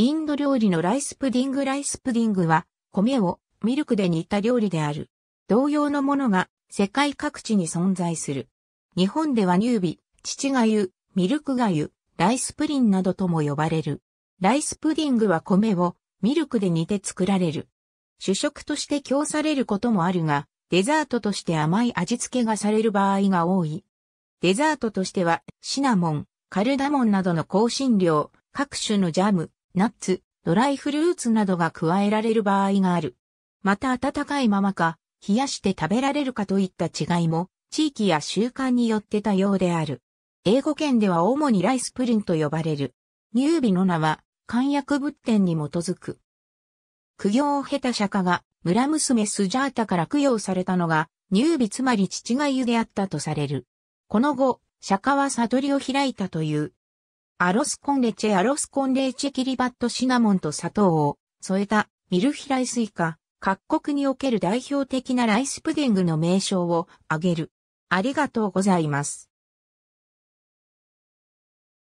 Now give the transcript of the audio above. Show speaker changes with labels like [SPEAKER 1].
[SPEAKER 1] インド料理のライスプディングライス
[SPEAKER 2] プディングは、米をミルクで煮た料理である。同様のものが世界各地に存在する。日本では乳美、乳がゆ、ミルクがゆ、ライスプリンなどとも呼ばれる。ライスプディングは米をミルクで煮て作られる。主食として供されることもあるが、デザートとして甘い味付けがされる場合が多い。デザートとしては、シナモン、カルダモンなどの香辛料、各種のジャム、ナッツ、ドライフルーツなどが加えられる場合がある。また温かいままか、冷やして食べられるかといった違いも、地域や習慣によって多様である。英語圏では主にライスプリンと呼ばれる。乳美の名は、漢約仏典に基づく。苦行を経た釈迦が、村娘スジャータから供養されたのが、乳美つまり父が湯であったとされる。この後、釈迦は悟りを開いたという、アロスコンレチェアロスコンレチェキリバットシナモンと砂糖を添えたミルヒライスイカ、各国における代表的なライスプディングの名称を
[SPEAKER 1] 挙げる。ありがとうございます。